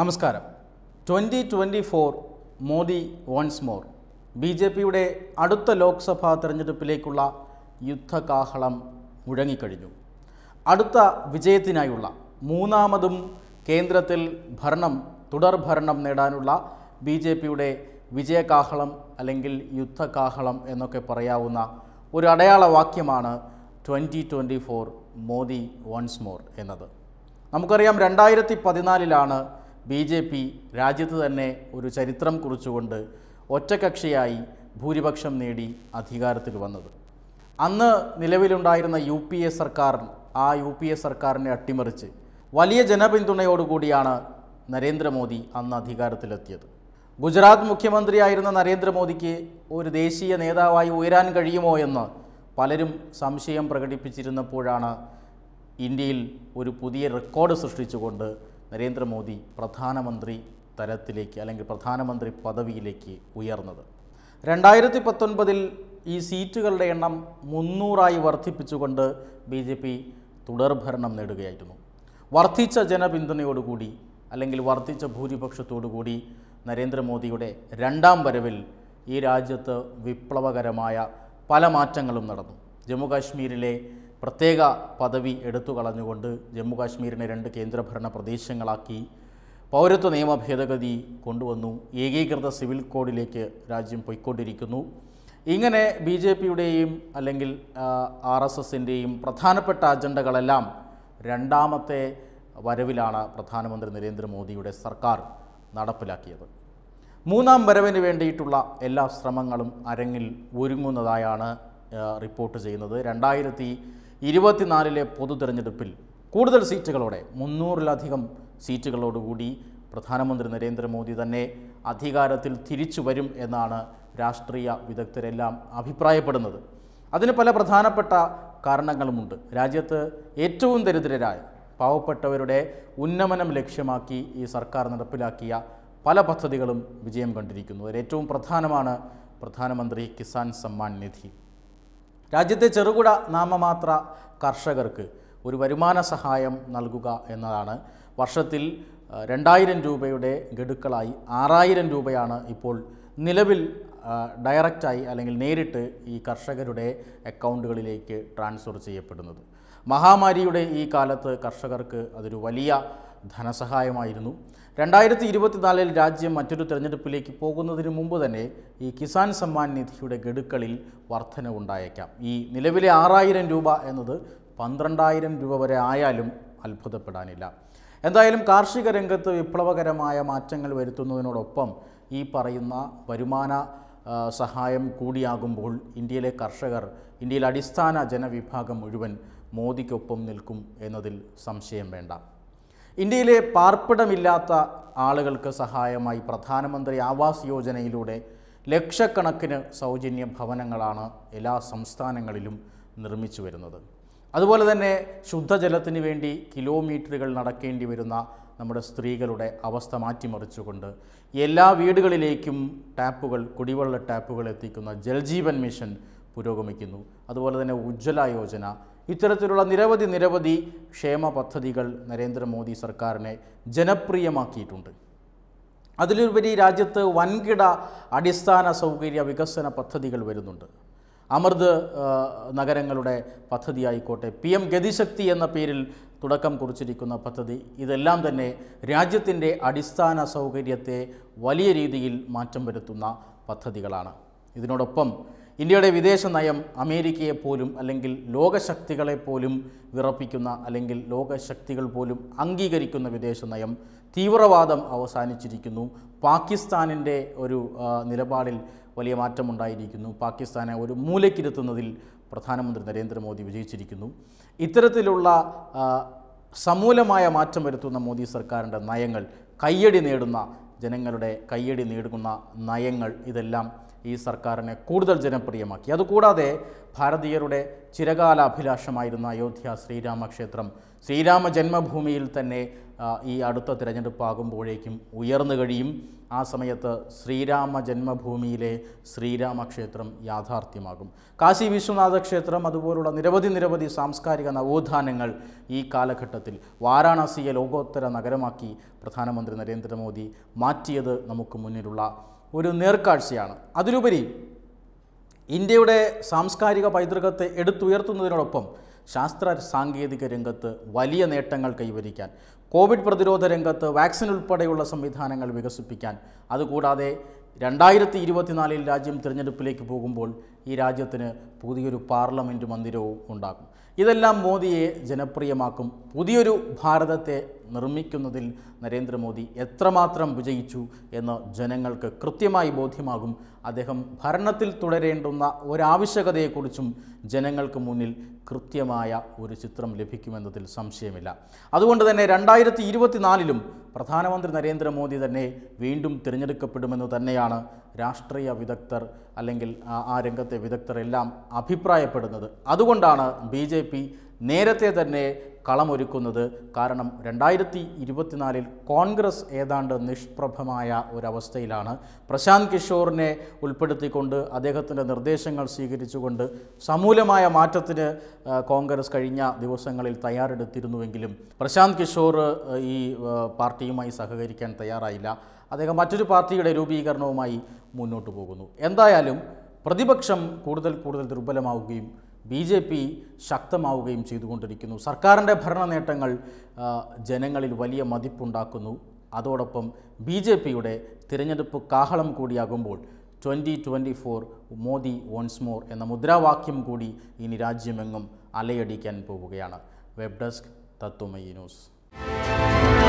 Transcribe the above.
നമസ്കാരം twenty twenty four Modi once more B J പിയുടെ അടുത്ത ലോക്സഭാ തെരഞ്ഞെടുപ്പിലേക്കുള്ള യുദ്ധകാഹളം മുഴങ്ങിക്കഴിഞ്ഞു അടുത്ത വിജയത്തിനായുള്ള മൂന്നാമതും കേന്ദ്രത്തിൽ ഭരണം തുടർഭരണം നേടാനുള്ള ബി ജെ പിയുടെ വിജയകാഹളം അല്ലെങ്കിൽ യുദ്ധകാഹളം എന്നൊക്കെ പറയാവുന്ന ഒരു അടയാളവാക്യമാണ് twenty twenty four Modi once more എന്നത് നമുക്കറിയാം രണ്ടായിരത്തി പതിനാലിലാണ് ബി ജെ പി രാജ്യത്ത് തന്നെ ഒരു ചരിത്രം കുറിച്ചുകൊണ്ട് ഒറ്റകക്ഷിയായി ഭൂരിപക്ഷം നേടി അധികാരത്തിൽ വന്നത് അന്ന് നിലവിലുണ്ടായിരുന്ന യു പി എ സർക്കാർ ആ യു പി എ സർക്കാരിനെ അട്ടിമറിച്ച് വലിയ ജനപിന്തുണയോടുകൂടിയാണ് നരേന്ദ്രമോദി അന്ന് അധികാരത്തിലെത്തിയത് ഗുജറാത്ത് മുഖ്യമന്ത്രിയായിരുന്ന നരേന്ദ്രമോദിക്ക് ഒരു ദേശീയ നേതാവായി ഉയരാൻ കഴിയുമോ എന്ന് പലരും സംശയം പ്രകടിപ്പിച്ചിരുന്നപ്പോഴാണ് ഇന്ത്യയിൽ ഒരു പുതിയ റെക്കോർഡ് സൃഷ്ടിച്ചുകൊണ്ട് നരേന്ദ്രമോദി പ്രധാനമന്ത്രി തലത്തിലേക്ക് അല്ലെങ്കിൽ പ്രധാനമന്ത്രി പദവിയിലേക്ക് ഉയർന്നത് രണ്ടായിരത്തി പത്തൊൻപതിൽ ഈ സീറ്റുകളുടെ എണ്ണം മുന്നൂറായി വർദ്ധിപ്പിച്ചുകൊണ്ട് ബി ജെ പി തുടർഭരണം നേടുകയായിരുന്നു വർദ്ധിച്ച ജനപിന്തുണയോടുകൂടി അല്ലെങ്കിൽ വർദ്ധിച്ച ഭൂരിപക്ഷത്തോടുകൂടി നരേന്ദ്രമോദിയുടെ രണ്ടാം വരവിൽ ഈ രാജ്യത്ത് വിപ്ലവകരമായ പല മാറ്റങ്ങളും നടന്നു ജമ്മുകാശ്മീരിലെ പ്രത്യേക പദവി എടുത്തു കളഞ്ഞുകൊണ്ട് ജമ്മുകാശ്മീരിനെ രണ്ട് കേന്ദ്രഭരണ പ്രദേശങ്ങളാക്കി പൗരത്വ നിയമ ഭേദഗതി കൊണ്ടുവന്നു ഏകീകൃത സിവിൽ കോഡിലേക്ക് രാജ്യം പോയിക്കൊണ്ടിരിക്കുന്നു ഇങ്ങനെ ബി ജെ പിയുടെയും അല്ലെങ്കിൽ ആർ എസ് എസിൻ്റെയും പ്രധാനപ്പെട്ട അജണ്ടകളെല്ലാം രണ്ടാമത്തെ വരവിലാണ് പ്രധാനമന്ത്രി നരേന്ദ്രമോദിയുടെ സർക്കാർ നടപ്പിലാക്കിയത് മൂന്നാം വരവിന് വേണ്ടിയിട്ടുള്ള എല്ലാ ശ്രമങ്ങളും അരങ്ങിൽ ഒരുങ്ങുന്നതായാണ് റിപ്പോർട്ട് ചെയ്യുന്നത് രണ്ടായിരത്തി ഇരുപത്തിനാലിലെ പൊതു തെരഞ്ഞെടുപ്പിൽ കൂടുതൽ സീറ്റുകളോടെ മുന്നൂറിലധികം സീറ്റുകളോടുകൂടി പ്രധാനമന്ത്രി നരേന്ദ്രമോദി തന്നെ അധികാരത്തിൽ തിരിച്ചു വരും എന്നാണ് രാഷ്ട്രീയ വിദഗ്ധരെല്ലാം അഭിപ്രായപ്പെടുന്നത് അതിന് പല പ്രധാനപ്പെട്ട കാരണങ്ങളുമുണ്ട് രാജ്യത്ത് ഏറ്റവും ദരിദ്രരായ പാവപ്പെട്ടവരുടെ ഉന്നമനം ലക്ഷ്യമാക്കി ഈ സർക്കാർ നടപ്പിലാക്കിയ പല പദ്ധതികളും വിജയം കണ്ടിരിക്കുന്നു അതിലേറ്റവും ഏറ്റവും പ്രധാനമാണ് പ്രധാനമന്ത്രി കിസാൻ സമ്മാൻ നിധി രാജ്യത്തെ ചെറുകിട നാമമാത്ര കർഷകർക്ക് ഒരു വരുമാന സഹായം നൽകുക എന്നതാണ് വർഷത്തിൽ രണ്ടായിരം രൂപയുടെ ഗഡുക്കളായി ആറായിരം രൂപയാണ് ഇപ്പോൾ നിലവിൽ ഡയറക്റ്റായി അല്ലെങ്കിൽ നേരിട്ട് ഈ കർഷകരുടെ അക്കൗണ്ടുകളിലേക്ക് ട്രാൻസ്ഫർ ചെയ്യപ്പെടുന്നത് മഹാമാരിയുടെ ഈ കാലത്ത് കർഷകർക്ക് അതൊരു വലിയ ധനസഹായമായിരുന്നു രണ്ടായിരത്തി ഇരുപത്തിനാലിൽ രാജ്യം മറ്റൊരു തെരഞ്ഞെടുപ്പിലേക്ക് പോകുന്നതിന് മുമ്പ് തന്നെ ഈ കിസാൻ സമ്മാൻ നിധിയുടെ ഗഡുക്കളിൽ വർധനവുണ്ടായേക്കാം ഈ നിലവിലെ ആറായിരം രൂപ എന്നത് പന്ത്രണ്ടായിരം രൂപ വരെ ആയാലും അത്ഭുതപ്പെടാനില്ല എന്തായാലും കാർഷിക രംഗത്ത് വിപ്ലവകരമായ മാറ്റങ്ങൾ വരുത്തുന്നതിനോടൊപ്പം ഈ പറയുന്ന വരുമാന സഹായം കൂടിയാകുമ്പോൾ ഇന്ത്യയിലെ കർഷകർ ഇന്ത്യയിലെ അടിസ്ഥാന ജനവിഭാഗം മുഴുവൻ മോദിക്കൊപ്പം നിൽക്കും എന്നതിൽ സംശയം വേണ്ട ഇന്ത്യയിലെ പാർപ്പിടമില്ലാത്ത ആളുകൾക്ക് സഹായമായി പ്രധാനമന്ത്രി ആവാസ് യോജനയിലൂടെ ലക്ഷക്കണക്കിന് സൗജന്യ ഭവനങ്ങളാണ് എല്ലാ സംസ്ഥാനങ്ങളിലും നിർമ്മിച്ചു വരുന്നത് അതുപോലെ തന്നെ ശുദ്ധജലത്തിന് വേണ്ടി കിലോമീറ്ററുകൾ നടക്കേണ്ടി വരുന്ന നമ്മുടെ സ്ത്രീകളുടെ അവസ്ഥ മാറ്റിമറിച്ചുകൊണ്ട് എല്ലാ വീടുകളിലേക്കും ടാപ്പുകൾ കുടിവെള്ള ടാപ്പുകൾ എത്തിക്കുന്ന ജൽജീവൻ മിഷൻ പുരോഗമിക്കുന്നു അതുപോലെ തന്നെ ഉജ്ജ്വല യോജന ഇത്തരത്തിലുള്ള നിരവധി നിരവധി ക്ഷേമ പദ്ധതികൾ നരേന്ദ്രമോദി സർക്കാരിനെ ജനപ്രിയമാക്കിയിട്ടുണ്ട് അതിലുപരി രാജ്യത്ത് വൻകിട അടിസ്ഥാന സൗകര്യ വികസന പദ്ധതികൾ വരുന്നുണ്ട് അമൃത് നഗരങ്ങളുടെ പദ്ധതി ആയിക്കോട്ടെ പി എം ഗതിശക്തി എന്ന പേരിൽ തുടക്കം കുറിച്ചിരിക്കുന്ന പദ്ധതി ഇതെല്ലാം തന്നെ രാജ്യത്തിൻ്റെ അടിസ്ഥാന സൗകര്യത്തെ വലിയ രീതിയിൽ മാറ്റം വരുത്തുന്ന പദ്ധതികളാണ് ഇതിനോടൊപ്പം ഇന്ത്യയുടെ വിദേശ നയം അമേരിക്കയെ പോലും അല്ലെങ്കിൽ ലോകശക്തികളെ പോലും വിറപ്പിക്കുന്ന അല്ലെങ്കിൽ ലോകശക്തികൾ പോലും അംഗീകരിക്കുന്ന വിദേശ നയം തീവ്രവാദം അവസാനിച്ചിരിക്കുന്നു പാകിസ്ഥാനിൻ്റെ ഒരു നിലപാടിൽ വലിയ മാറ്റമുണ്ടായിരിക്കുന്നു പാകിസ്ഥാനെ ഒരു മൂലയ്ക്കിരുത്തുന്നതിൽ പ്രധാനമന്ത്രി നരേന്ദ്രമോദി വിജയിച്ചിരിക്കുന്നു ഇത്തരത്തിലുള്ള സമൂലമായ മാറ്റം വരുത്തുന്ന മോദി സർക്കാരിൻ്റെ നയങ്ങൾ കയ്യടി നേടുന്ന ജനങ്ങളുടെ കയ്യടി നേടുന്ന നയങ്ങൾ ഇതെല്ലാം ഈ സർക്കാരിനെ കൂടുതൽ ജനപ്രിയമാക്കി അതുകൂടാതെ ഭാരതീയരുടെ ചിരകാല അഭിലാഷമായിരുന്ന അയോധ്യ ശ്രീരാമക്ഷേത്രം ശ്രീരാമ ജന്മഭൂമിയിൽ തന്നെ ഈ അടുത്ത തിരഞ്ഞെടുപ്പാകുമ്പോഴേക്കും ഉയർന്നു കഴിയും ആ സമയത്ത് ശ്രീരാമ ജന്മഭൂമിയിലെ ശ്രീരാമക്ഷേത്രം യാഥാർത്ഥ്യമാകും കാശി വിശ്വനാഥ ക്ഷേത്രം അതുപോലുള്ള നിരവധി നിരവധി സാംസ്കാരിക നവോത്ഥാനങ്ങൾ ഈ കാലഘട്ടത്തിൽ വാരാണസിയെ ലോകോത്തര നഗരമാക്കി പ്രധാനമന്ത്രി നരേന്ദ്രമോദി മാറ്റിയത് നമുക്ക് മുന്നിലുള്ള ഒരു നേർക്കാഴ്ചയാണ് അതിലുപരി ഇന്ത്യയുടെ സാംസ്കാരിക പൈതൃകത്തെ എടുത്തുയർത്തുന്നതിനോടൊപ്പം ശാസ്ത്ര സാങ്കേതിക രംഗത്ത് വലിയ നേട്ടങ്ങൾ കൈവരിക്കാൻ കോവിഡ് പ്രതിരോധ രംഗത്ത് വാക്സിൻ ഉൾപ്പെടെയുള്ള സംവിധാനങ്ങൾ വികസിപ്പിക്കാൻ അതുകൂടാതെ രണ്ടായിരത്തി ഇരുപത്തിനാലിൽ രാജ്യം തിരഞ്ഞെടുപ്പിലേക്ക് പോകുമ്പോൾ ഈ രാജ്യത്തിന് പുതിയൊരു പാർലമെൻറ്റ് മന്ദിരവും ഉണ്ടാകും ഇതെല്ലാം മോദിയെ ജനപ്രിയമാക്കും പുതിയൊരു ഭാരതത്തെ നിർമ്മിക്കുന്നതിൽ നരേന്ദ്രമോദി എത്രമാത്രം വിജയിച്ചു എന്ന് ജനങ്ങൾക്ക് കൃത്യമായി ബോധ്യമാകും അദ്ദേഹം ഭരണത്തിൽ തുടരേണ്ടുന്ന ഒരാവശ്യകതയെക്കുറിച്ചും ജനങ്ങൾക്ക് മുന്നിൽ കൃത്യമായ ഒരു ചിത്രം ലഭിക്കുമെന്നതിൽ സംശയമില്ല അതുകൊണ്ട് തന്നെ രണ്ടായിരത്തി ഇരുപത്തിനാലിലും പ്രധാനമന്ത്രി നരേന്ദ്രമോദി തന്നെ വീണ്ടും തിരഞ്ഞെടുക്കപ്പെടുമെന്ന് തന്നെയാണ് രാഷ്ട്രീയ വിദഗ്ധർ അല്ലെങ്കിൽ ആ രംഗത്തെ വിദഗ്ധരെല്ലാം അഭിപ്രായപ്പെടുന്നത് അതുകൊണ്ടാണ് ബി ജെ പി നേരത്തെ തന്നെ കളമൊരുക്കുന്നത് കാരണം രണ്ടായിരത്തി ഇരുപത്തിനാലിൽ കോൺഗ്രസ് ഏതാണ്ട് നിഷ്പ്രഭമായ ഒരവസ്ഥയിലാണ് പ്രശാന്ത് കിഷോറിനെ ഉൾപ്പെടുത്തിക്കൊണ്ട് അദ്ദേഹത്തിൻ്റെ നിർദ്ദേശങ്ങൾ സ്വീകരിച്ചുകൊണ്ട് സമൂലമായ മാറ്റത്തിന് കോൺഗ്രസ് കഴിഞ്ഞ ദിവസങ്ങളിൽ തയ്യാറെടുത്തിരുന്നുവെങ്കിലും പ്രശാന്ത് കിഷോർ ഈ പാർട്ടിയുമായി സഹകരിക്കാൻ തയ്യാറായില്ല അദ്ദേഹം മറ്റൊരു പാർട്ടിയുടെ രൂപീകരണവുമായി മുന്നോട്ട് പോകുന്നു എന്തായാലും പ്രതിപക്ഷം കൂടുതൽ കൂടുതൽ ദുർബലമാവുകയും ബി ജെ പി ശക്തമാവുകയും ചെയ്തുകൊണ്ടിരിക്കുന്നു സർക്കാരിൻ്റെ ഭരണ നേട്ടങ്ങൾ ജനങ്ങളിൽ വലിയ മതിപ്പുണ്ടാക്കുന്നു അതോടൊപ്പം ബി ജെ പിയുടെ തിരഞ്ഞെടുപ്പ് കാഹളം കൂടിയാകുമ്പോൾ twenty twenty four Modi once more എന്ന മുദ്രാവാക്യം കൂടി ഇനി രാജ്യമെങ്ങും അലയടിക്കാൻ പോവുകയാണ് വെബ് ഡെസ്ക് തത്വമയി ന്യൂസ്